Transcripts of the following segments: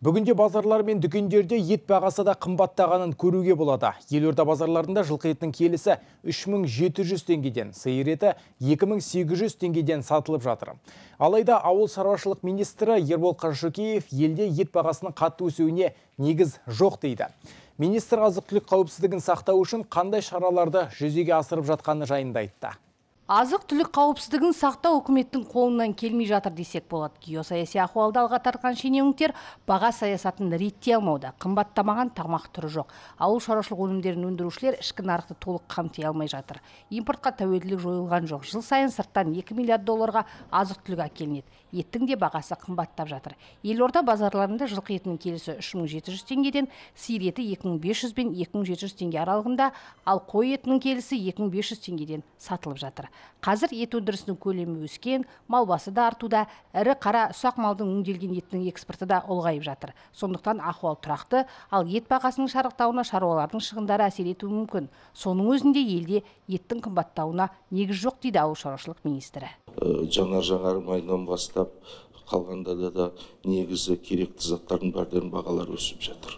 Бүгінде базарлар мен дүкендерде ет бағасы да қымбаттағанын көруге болады. Елорда базарларында жылқы етінің келісі 3700 теңгеден, сиыр еті 2800 теңгеден сатылып жатыр. Алайда ауыл шаруашылық министрі Ербол Қаршыкеев елде ет бағасының қатты өсуіне негіз жоқ дейді. Министр азық түлік қауіпсіздігін сақтау үшін қандай шараларды жүзеге асырып жатқаны жайында айтты азық түлік қауіпсіздігін сақтау үкіметтің қолынан келмей жатыр десек болады геосаяси ахуалды алға тартқан шенеуніктер баға саясатын реттей алмауда қымбаттамаған тамақ түрі жоқ ауыл шаруашылық өнімдерін өндірушілер ішкі нарықты толық қамти алмай жатыр импортқа тәуелділік жойылған жоқ жыл сайын сырттан 2 миллиард долларға азық түлік әкелінеді еттің де бағасы қымбаттап жатыр елорда базарларында жылқы етінің келісі үш мың жеті жүз теңгеден сиыр еті екі мың бес жүз бен екі мың жеті жүз теңге аралығында ал қой етінің келісі екі мың бес жүз теңгеден сатылып жатыр қазір ет өндірісінің көлемі өскен мал басы да артуда ірі қара ұсақ малдың өңделген етінің экспорты да олғайып жатыр сондықтан ахуал тұрақты ал ет бағасының шарықтауына шаруалардың шығындары әсер етуі мүмкін соның өзінде елде еттің қымбаттауына негіз жоқ дейді ауыл шаруашылық министрі ә, жаңа майдан бастап қалғанда да негізі керекті заттардың бағалары өсіп жатыр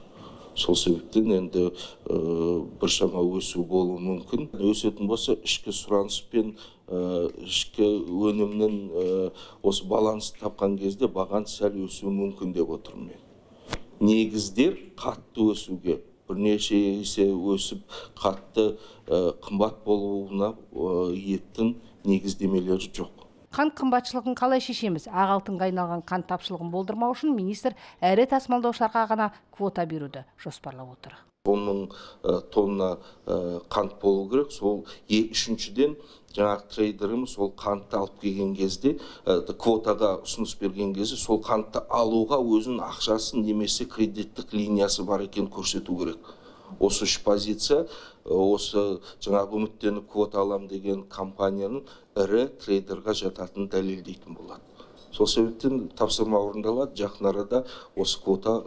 сол себептен енді э, біршама өсу болуы мүмкін өсетін болса ішкі сұраныс пен э, ішкі өнімнің э, осы баланс тапқан кезде баған сәл өсуі мүмкін деп отырмын мен негіздер қатты өсуге бірнеше есе өсіп қатты қымбат болуына еттің негіздемелері жоқ қант қымбатшылығын қалай шешеміз ақ алтынға айналған қант тапшылығын болдырмау үшін министр әрі тасымалдаушыларға ғана квота беруді жоспарлап отыр он мың э, тонна э, қант болу керек сол үшіншіден жаңағы трейдеріміз сол қантты алып келген кезде э, квотаға ұсыныс берген кезде сол қантты алуға өзінің ақшасын немесе кредиттік линиясы бар екен көрсету керек осы үш позиция осы жаңағы үміттеніп квота алам деген компанияның ірі трейдерға жататынын дәлелдейтін болады сол себептен тапсырма орындалады жақын арада осы квота ә,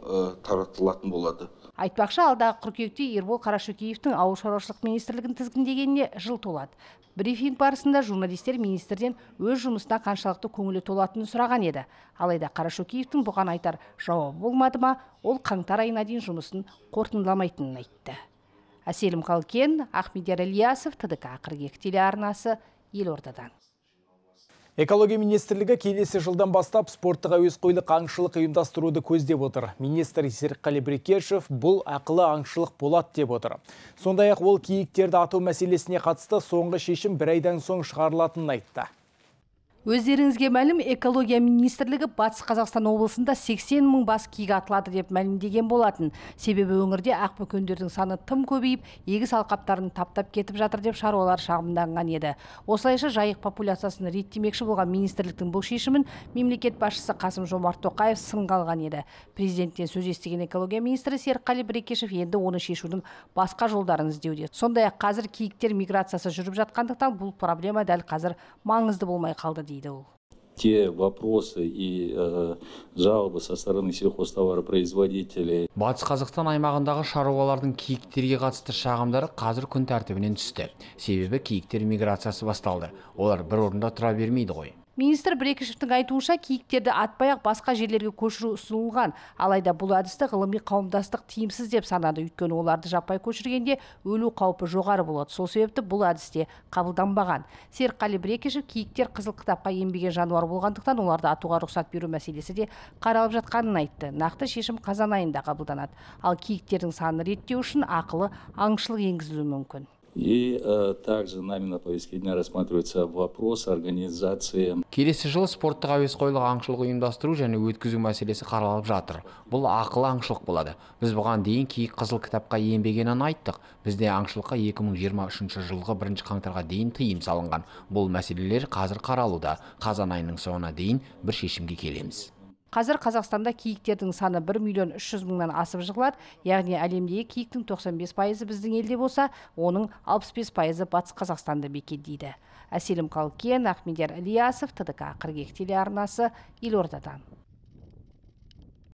таратылатын болады айтпақшы алдағы қыркүйекте ербол қарашөкеевтің ауыл шаруашылық министрлігін тізгіндегеніне жыл толады брифинг барысында журналистер министрден өз жұмысына қаншалықты көңілі толатынын сұраған еді алайда қарашөкеевтің бұған айтар жауабы болмады ма ол қаңтар айына дейін жұмысын қорытындыламайтынын айтты әселім қалкен ахмедияр ілиясов тдк қыркүйек телеарнасы елордадан экология министрлігі келесі жылдан бастап спорттық әуесқойлық аңшылық ұйымдастыруды көздеп отыр министр серікқали брекешев бұл ақылы аңшылық болады деп отыр сондай ақ ол киіктерді ату мәселесіне қатысты соңғы шешім бір айдан соң шығарылатынын айтты өздеріңізге мәлім экология министрлігі батыс қазақстан облысында 80 мың бас киік атылады деп мәлімдеген болатын себебі өңірде ақбөкендердің саны тым көбейіп егіс алқаптарын таптап кетіп жатыр деп шаруалар шағымданған еді осылайша жайық популяциясын реттемекші болған министрліктің бұл шешімін мемлекет басшысы қасым жомарт тоқаев сынға еді президенттен сөз естіген экология министрі серікқали бірекешев енді оны шешудің басқа жолдарын іздеуде сондай ақ қазір киіктер миграциясы жүріп жатқандықтан бұл проблема дәл қазір маңызды болмай қалды дейді дейді ол те вопросы и э, жалобы со стороны сельхозтоваропроизводителей батыс қазақстан аймағындағы шаруалардың киіктерге қатысты шағымдары қазір күн тәртібінен түсті себебі киіктер миграциясы басталды олар бір орында тұра бермейді ғой министр брекішевтің айтуынша киіктерді атпаяқ басқа жерлерге көшіру ұсынылған алайда бұл әдісті ғылыми қауымдастық тиімсіз деп санады өйткені оларды жаппай көшіргенде өлу қаупі жоғары болады сол себепті бұл әдісте қабылданбаған серікқали брекешев киіктер қызыл кітапқа енбеген жануар болғандықтан оларды атуға рұқсат беру мәселесі де қаралып жатқанын айтты нақты шешім қазан айында қабылданады ал киіктердің санын реттеу үшін ақылы аңшылық енгізілуі мүмкін И э, также нами на повестке дня рассматривается вопрос организации келесі жылы спорттық әуесқойлық аңшылық ұйымдастыру және өткізу мәселесі қаралып жатыр бұл ақылы аңшылық болады біз бұған дейін киік қызыл кітапқа енбегенін айттық бізде аңшылыққа 2023 жылғы бірінші қаңтарға дейін тыйым салынған бұл мәселелер қазір қаралуда қазан айының соңына дейін бір шешімге келеміз қазір қазақстанда киіктердің саны 1 миллион 300 мыңнан асып жығылады яғни әлемдегі киіктің 95 пайызы біздің елде болса оның 65 пайызы батыс қазақстанды мекендейді әселім қалкен ахмедияр ілиясов тдк қыркүйек телеарнасы елордадан